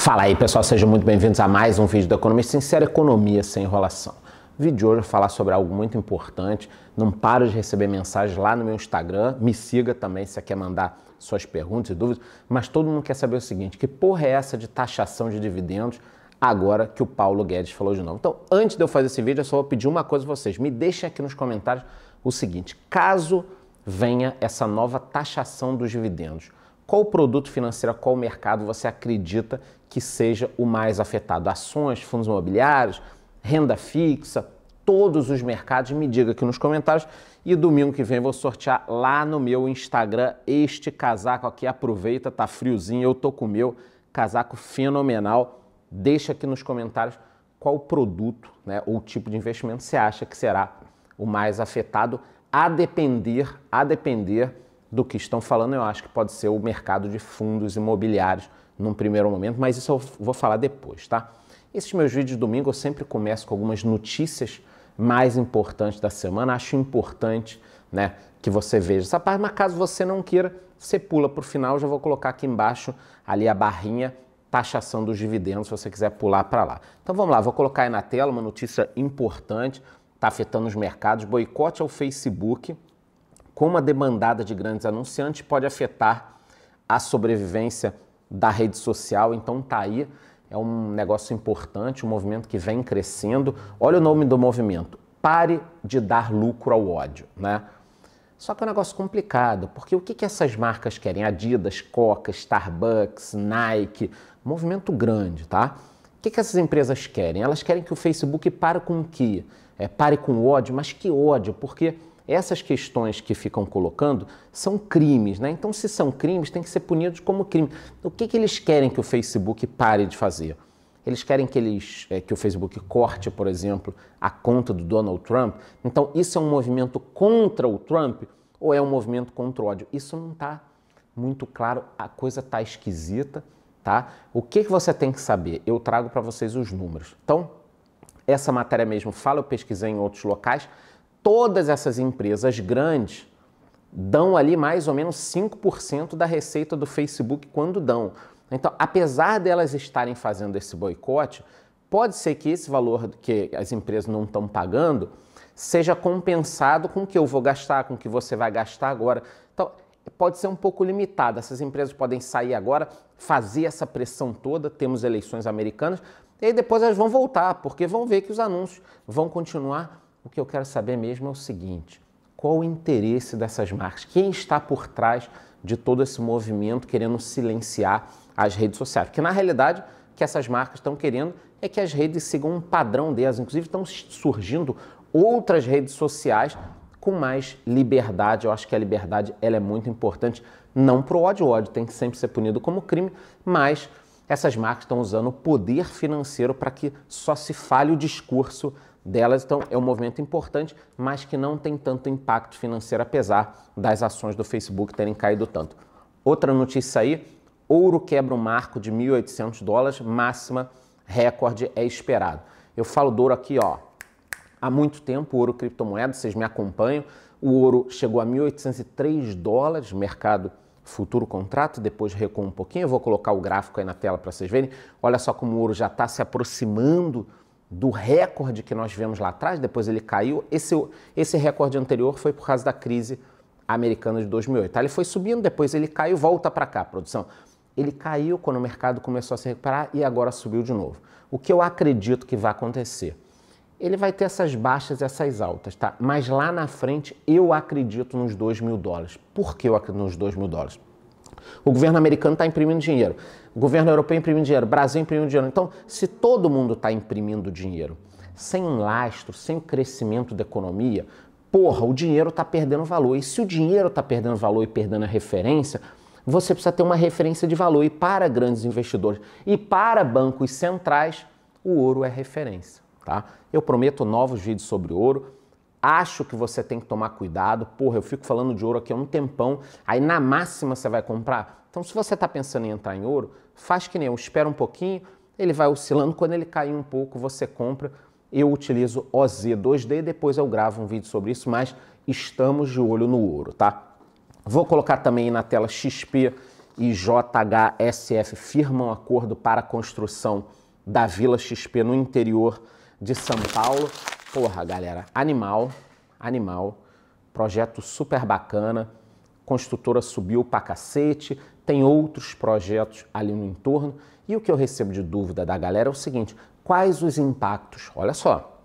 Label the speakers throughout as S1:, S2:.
S1: Fala aí pessoal, sejam muito bem-vindos a mais um vídeo do Economista Sincera Economia Sem Enrolação. O vídeo de hoje eu vou falar sobre algo muito importante. Não paro de receber mensagens lá no meu Instagram. Me siga também se você quer mandar suas perguntas e dúvidas. Mas todo mundo quer saber o seguinte: que porra é essa de taxação de dividendos agora que o Paulo Guedes falou de novo? Então, antes de eu fazer esse vídeo, eu só vou pedir uma coisa a vocês. Me deixem aqui nos comentários o seguinte: caso venha essa nova taxação dos dividendos, qual produto financeiro, qual mercado você acredita que seja o mais afetado? Ações, fundos imobiliários, renda fixa, todos os mercados, me diga aqui nos comentários. E domingo que vem eu vou sortear lá no meu Instagram este casaco aqui. Aproveita, tá friozinho, eu tô com o meu casaco fenomenal. Deixa aqui nos comentários qual produto né, ou tipo de investimento você acha que será o mais afetado, a depender, a depender do que estão falando, eu acho que pode ser o mercado de fundos imobiliários num primeiro momento, mas isso eu vou falar depois, tá? Esses meus vídeos de domingo eu sempre começo com algumas notícias mais importantes da semana. Acho importante, né, que você veja essa parte, mas caso você não queira, você pula para o final. Eu já vou colocar aqui embaixo ali a barrinha taxação dos dividendos, se você quiser pular para lá. Então vamos lá, vou colocar aí na tela uma notícia importante, está afetando os mercados, boicote ao Facebook como a demandada de grandes anunciantes pode afetar a sobrevivência da rede social. Então tá aí, é um negócio importante, um movimento que vem crescendo. Olha o nome do movimento: Pare de dar lucro ao ódio, né? Só que é um negócio complicado, porque o que, que essas marcas querem? Adidas, Coca, Starbucks, Nike, movimento grande, tá? O que, que essas empresas querem? Elas querem que o Facebook pare com o quê? É, pare com o ódio, mas que ódio? Porque essas questões que ficam colocando são crimes, né? Então, se são crimes, tem que ser punidos como crime. O que, que eles querem que o Facebook pare de fazer? Eles querem que, eles, é, que o Facebook corte, por exemplo, a conta do Donald Trump. Então, isso é um movimento contra o Trump ou é um movimento contra o ódio? Isso não está muito claro, a coisa está esquisita, tá? O que, que você tem que saber? Eu trago para vocês os números. Então, essa matéria mesmo fala, eu pesquisei em outros locais todas essas empresas grandes dão ali mais ou menos 5% da receita do Facebook quando dão. Então, apesar delas estarem fazendo esse boicote, pode ser que esse valor que as empresas não estão pagando seja compensado com o que eu vou gastar, com o que você vai gastar agora. Então, pode ser um pouco limitado. Essas empresas podem sair agora, fazer essa pressão toda, temos eleições americanas, e aí depois elas vão voltar, porque vão ver que os anúncios vão continuar o que eu quero saber mesmo é o seguinte: qual o interesse dessas marcas? Quem está por trás de todo esse movimento querendo silenciar as redes sociais? Porque na realidade, o que essas marcas estão querendo é que as redes sigam um padrão delas. Inclusive, estão surgindo outras redes sociais com mais liberdade. Eu acho que a liberdade ela é muito importante, não para o ódio. O ódio tem que sempre ser punido como crime, mas essas marcas estão usando o poder financeiro para que só se fale o discurso delas. Então, é um movimento importante, mas que não tem tanto impacto financeiro, apesar das ações do Facebook terem caído tanto. Outra notícia aí: ouro quebra um marco de 1.800 dólares, máxima recorde é esperado. Eu falo do ouro aqui, ó, há muito tempo, ouro criptomoeda, vocês me acompanham. O ouro chegou a 1.803 dólares, mercado futuro contrato, depois recuou um pouquinho. Eu vou colocar o gráfico aí na tela para vocês verem. Olha só como o ouro já está se aproximando do recorde que nós vimos lá atrás, depois ele caiu. Esse, esse recorde anterior foi por causa da crise americana de 2008. ele foi subindo, depois ele caiu, volta para cá, produção. Ele caiu quando o mercado começou a se recuperar e agora subiu de novo. O que eu acredito que vai acontecer? Ele vai ter essas baixas e essas altas, tá? Mas lá na frente eu acredito nos 2 mil dólares. Por que eu acredito nos 2 mil dólares? O governo americano está imprimindo dinheiro, o governo europeu imprimindo dinheiro, o Brasil imprimindo dinheiro. Então, se todo mundo está imprimindo dinheiro, sem um lastro, sem o crescimento da economia, porra, o dinheiro está perdendo valor. E se o dinheiro está perdendo valor e perdendo a referência, você precisa ter uma referência de valor. E para grandes investidores e para bancos centrais, o ouro é referência. Tá? Eu prometo novos vídeos sobre ouro. Acho que você tem que tomar cuidado. Porra, eu fico falando de ouro aqui há um tempão. Aí na máxima você vai comprar. Então, se você está pensando em entrar em ouro, faz que nem eu. Espera um pouquinho, ele vai oscilando. Quando ele cair um pouco, você compra. Eu utilizo OZ2D. Depois eu gravo um vídeo sobre isso, mas estamos de olho no ouro, tá? Vou colocar também na tela XP e JHSF firmam acordo para a construção da Vila XP no interior de São Paulo. Porra, galera, animal, animal, projeto super bacana, construtora subiu pra cacete, tem outros projetos ali no entorno. E o que eu recebo de dúvida da galera é o seguinte: quais os impactos, olha só,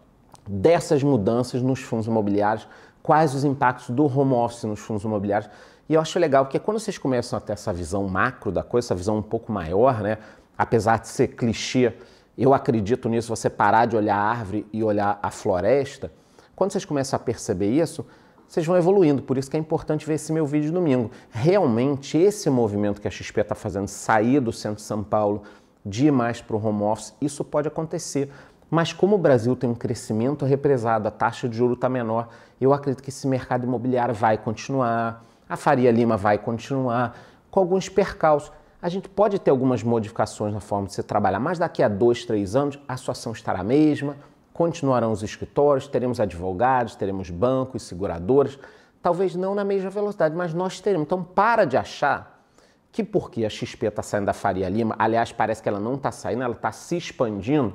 S1: dessas mudanças nos fundos imobiliários, quais os impactos do home office nos fundos imobiliários? E eu acho legal, porque quando vocês começam a ter essa visão macro da coisa, essa visão um pouco maior, né? Apesar de ser clichê, eu acredito nisso, você parar de olhar a árvore e olhar a floresta, quando vocês começam a perceber isso, vocês vão evoluindo. Por isso que é importante ver esse meu vídeo domingo. Realmente, esse movimento que a XP está fazendo, sair do centro de São Paulo, de ir mais para o home office, isso pode acontecer. Mas como o Brasil tem um crescimento represado, a taxa de juro está menor, eu acredito que esse mercado imobiliário vai continuar, a Faria Lima vai continuar, com alguns percalços. A gente pode ter algumas modificações na forma de se trabalhar, mas daqui a dois, três anos a situação estará a mesma, continuarão os escritórios, teremos advogados, teremos bancos, seguradoras, talvez não na mesma velocidade, mas nós teremos. Então para de achar que porque a XP está saindo da Faria Lima, aliás, parece que ela não está saindo, ela está se expandindo,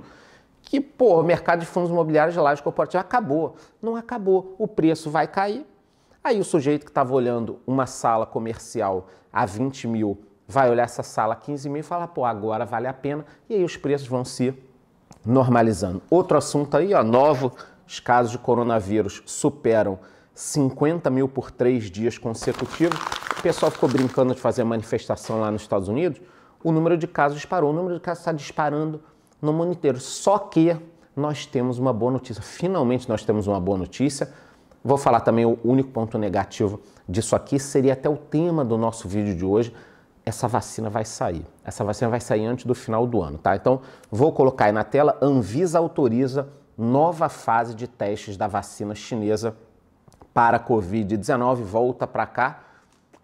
S1: que, pô, o mercado de fundos imobiliários de lajes corporativas acabou. Não acabou. O preço vai cair. Aí o sujeito que estava olhando uma sala comercial a 20 mil vai olhar essa sala 15 mil e falar, pô, agora vale a pena, e aí os preços vão se normalizando. Outro assunto aí, ó, novo, os casos de coronavírus superam 50 mil por três dias consecutivos. O pessoal ficou brincando de fazer manifestação lá nos Estados Unidos, o número de casos disparou, o número de casos está disparando no mundo inteiro. Só que nós temos uma boa notícia, finalmente nós temos uma boa notícia, Vou falar também o único ponto negativo disso aqui, seria até o tema do nosso vídeo de hoje, essa vacina vai sair. Essa vacina vai sair antes do final do ano, tá? Então, vou colocar aí na tela, Anvisa autoriza nova fase de testes da vacina chinesa para COVID-19, volta para cá,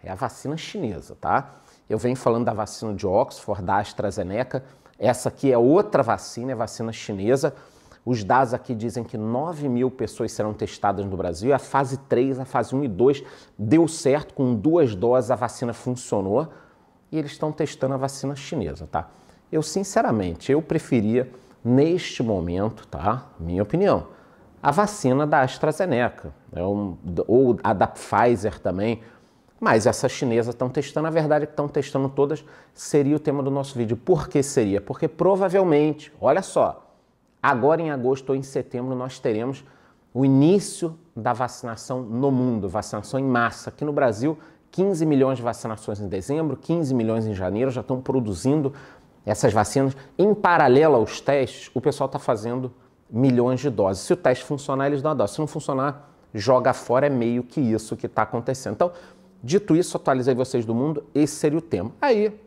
S1: é a vacina chinesa, tá? Eu venho falando da vacina de Oxford, da AstraZeneca, essa aqui é outra vacina, é vacina chinesa. Os dados aqui dizem que 9 mil pessoas serão testadas no Brasil. A fase 3, a fase 1 e 2 deu certo, com duas doses a vacina funcionou e eles estão testando a vacina chinesa, tá? Eu, sinceramente, eu preferia, neste momento, tá? Minha opinião, a vacina da AstraZeneca, né? ou a da Pfizer também, mas essas chinesas estão testando, a verdade é que estão testando todas, seria o tema do nosso vídeo. Por que seria? Porque provavelmente, olha só, agora em agosto ou em setembro nós teremos o início da vacinação no mundo, vacinação em massa. Aqui no Brasil 15 milhões de vacinações em dezembro, 15 milhões em janeiro, já estão produzindo essas vacinas. Em paralelo aos testes, o pessoal está fazendo milhões de doses. Se o teste funcionar, eles dão a dose. Se não funcionar, joga fora. É meio que isso que está acontecendo. Então, dito isso, atualizei vocês do mundo. Esse seria o tema. Aí,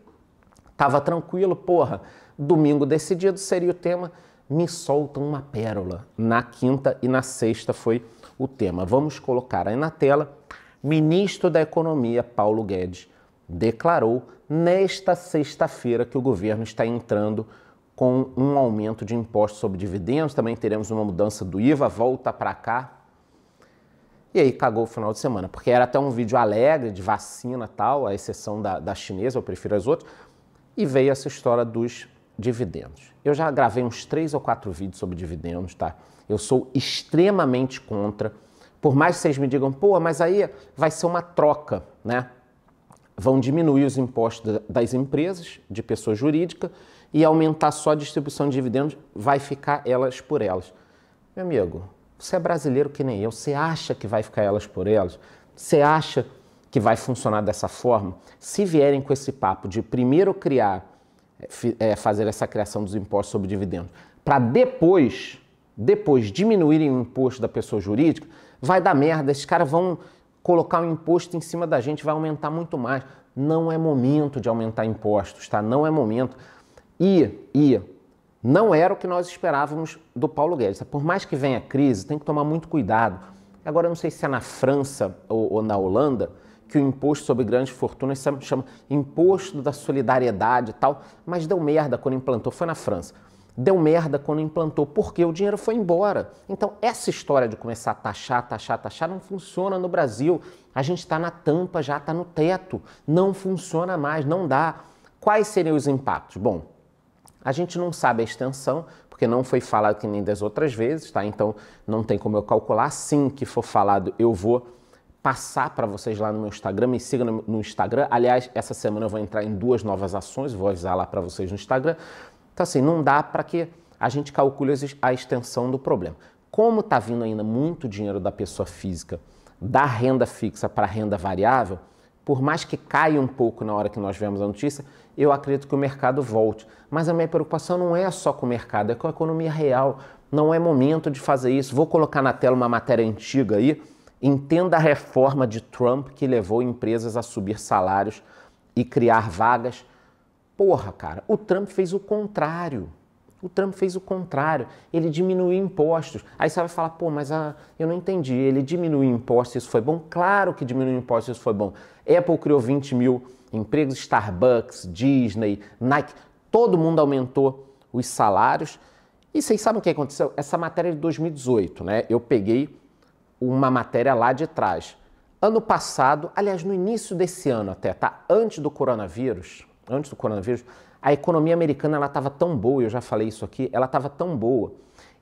S1: tava tranquilo, porra. Domingo decidido seria o tema. Me soltam uma pérola. Na quinta e na sexta foi o tema. Vamos colocar aí na tela ministro da Economia Paulo Guedes declarou nesta sexta-feira que o governo está entrando com um aumento de impostos sobre dividendos, também teremos uma mudança do IVA, volta para cá. E aí cagou o final de semana, porque era até um vídeo alegre de vacina tal, a exceção da, da chinesa, eu prefiro as outras, e veio essa história dos dividendos. Eu já gravei uns três ou quatro vídeos sobre dividendos, tá? Eu sou extremamente contra por mais que vocês me digam, pô, mas aí vai ser uma troca, né? Vão diminuir os impostos das empresas, de pessoa jurídica, e aumentar só a distribuição de dividendos, vai ficar elas por elas. Meu amigo, você é brasileiro que nem eu, você acha que vai ficar elas por elas? Você acha que vai funcionar dessa forma? Se vierem com esse papo de primeiro criar, é, fazer essa criação dos impostos sobre dividendos, para depois, depois diminuírem o imposto da pessoa jurídica, vai dar merda, esses caras vão colocar um imposto em cima da gente, vai aumentar muito mais. Não é momento de aumentar impostos, tá? Não é momento. E, e não era o que nós esperávamos do Paulo Guedes. Tá? Por mais que venha a crise, tem que tomar muito cuidado. Agora, eu não sei se é na França ou, ou na Holanda que o imposto sobre grandes fortunas se chama imposto da solidariedade e tal, mas deu merda quando implantou, foi na França deu merda quando implantou, porque o dinheiro foi embora. Então, essa história de começar a taxar, taxar, taxar não funciona no Brasil. A gente está na tampa, já está no teto, não funciona mais, não dá. Quais seriam os impactos? Bom, a gente não sabe a extensão, porque não foi falado que nem das outras vezes, tá? Então, não tem como eu calcular. Assim que for falado, eu vou passar para vocês lá no meu Instagram, me sigam no, no Instagram. Aliás, essa semana eu vou entrar em duas novas ações, vou avisar lá para vocês no Instagram. Então, assim, não dá para que a gente calcule a extensão do problema. Como está vindo ainda muito dinheiro da pessoa física da renda fixa para a renda variável, por mais que caia um pouco na hora que nós vemos a notícia, eu acredito que o mercado volte. Mas a minha preocupação não é só com o mercado, é com a economia real. Não é momento de fazer isso. Vou colocar na tela uma matéria antiga aí. Entenda a reforma de Trump que levou empresas a subir salários e criar vagas Porra, cara, o Trump fez o contrário. O Trump fez o contrário, ele diminuiu impostos. Aí você vai falar, pô, mas a, eu não entendi, ele diminuiu impostos, isso foi bom? Claro que diminuiu impostos, isso foi bom. Apple criou 20 mil empregos, Starbucks, Disney, Nike, todo mundo aumentou os salários. E vocês sabem o que aconteceu? Essa matéria é de 2018, né? Eu peguei uma matéria lá de trás. Ano passado, aliás, no início desse ano até, tá? Antes do coronavírus, antes do coronavírus, a economia americana ela estava tão boa, eu já falei isso aqui, ela estava tão boa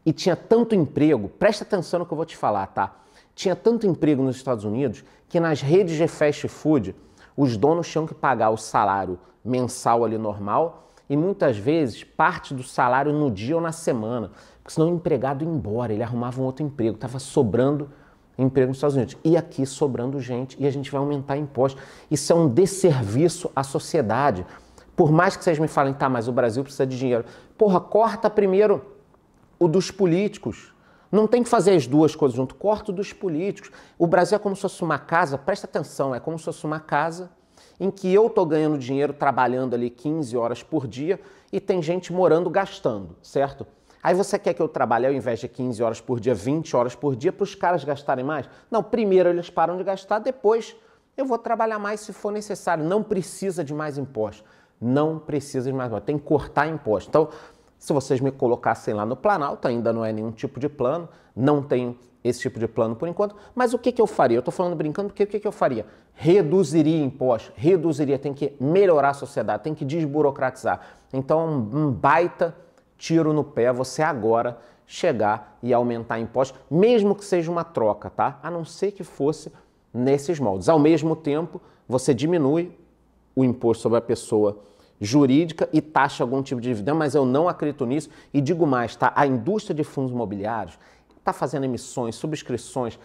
S1: e tinha tanto emprego, presta atenção no que eu vou te falar, tá? Tinha tanto emprego nos Estados Unidos que nas redes de fast food os donos tinham que pagar o salário mensal ali normal e muitas vezes parte do salário no dia ou na semana, porque senão o empregado ia embora, ele arrumava um outro emprego, estava sobrando emprego nos Estados Unidos. E aqui sobrando gente e a gente vai aumentar impostos. Isso é um desserviço à sociedade. Por mais que vocês me falem, tá, mas o Brasil precisa de dinheiro. Porra, corta primeiro o dos políticos. Não tem que fazer as duas coisas junto. Corta o dos políticos. O Brasil é como se fosse uma casa, presta atenção, é como se fosse uma casa em que eu tô ganhando dinheiro trabalhando ali 15 horas por dia e tem gente morando gastando, certo? Aí você quer que eu trabalhe ao invés de 15 horas por dia, 20 horas por dia, para os caras gastarem mais? Não, primeiro eles param de gastar, depois eu vou trabalhar mais se for necessário. Não precisa de mais impostos. Não precisa de mais impostos. Tem que cortar impostos. Então, se vocês me colocassem lá no Planalto, ainda não é nenhum tipo de plano, não tem esse tipo de plano por enquanto, mas o que, que eu faria? Eu estou falando brincando, porque o que, que eu faria? Reduziria impostos, reduziria, tem que melhorar a sociedade, tem que desburocratizar. Então, um baita tiro no pé você agora chegar e aumentar impostos, mesmo que seja uma troca, tá? A não ser que fosse nesses moldes. Ao mesmo tempo, você diminui o imposto sobre a pessoa jurídica e taxa algum tipo de dividendo, mas eu não acredito nisso e digo mais, tá? A indústria de fundos imobiliários está fazendo emissões, subscrições.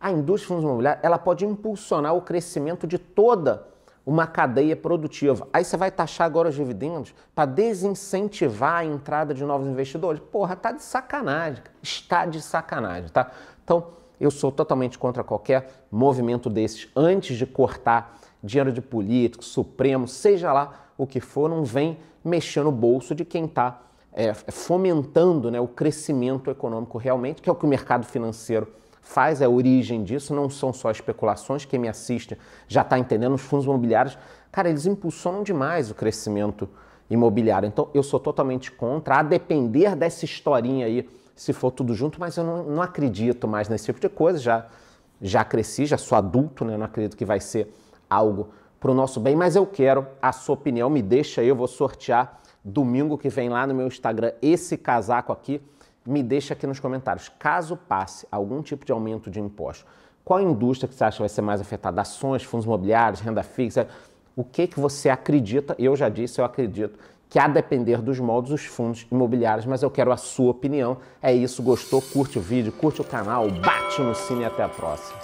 S1: A indústria de fundos imobiliários, ela pode impulsionar o crescimento de toda a uma cadeia produtiva. Aí você vai taxar agora os dividendos para desincentivar a entrada de novos investidores. Porra, tá de sacanagem. Está de sacanagem, tá? Então, eu sou totalmente contra qualquer movimento desses. Antes de cortar dinheiro de político, Supremo, seja lá o que for, não vem mexer no bolso de quem está é, fomentando né, o crescimento econômico realmente, que é o que o mercado financeiro faz é a origem disso, não são só especulações, quem me assiste já está entendendo, os fundos imobiliários, cara, eles impulsionam demais o crescimento imobiliário. Então, eu sou totalmente contra, a depender dessa historinha aí, se for tudo junto, mas eu não, não acredito mais nesse tipo de coisa, já, já cresci, já sou adulto, né? não acredito que vai ser algo para o nosso bem, mas eu quero a sua opinião, me deixa aí, eu vou sortear domingo que vem lá no meu Instagram esse casaco aqui, me deixa aqui nos comentários. Caso passe algum tipo de aumento de imposto, qual indústria que você acha vai ser mais afetada? Ações, fundos imobiliários, renda fixa? O que, que você acredita? Eu já disse, eu acredito que a depender dos moldes, os fundos imobiliários, mas eu quero a sua opinião. É isso, gostou? Curte o vídeo, curte o canal, bate no sino e até a próxima.